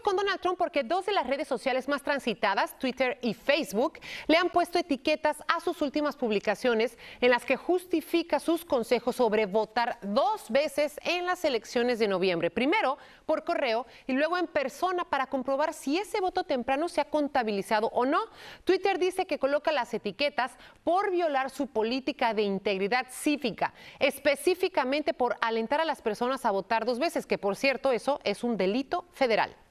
con Donald Trump porque dos de las redes sociales más transitadas, Twitter y Facebook, le han puesto etiquetas a sus últimas publicaciones en las que justifica sus consejos sobre votar dos veces en las elecciones de noviembre. Primero por correo y luego en persona para comprobar si ese voto temprano se ha contabilizado o no. Twitter dice que coloca las etiquetas por violar su política de integridad cívica, específicamente por alentar a las personas a votar dos veces, que por cierto eso es un delito federal.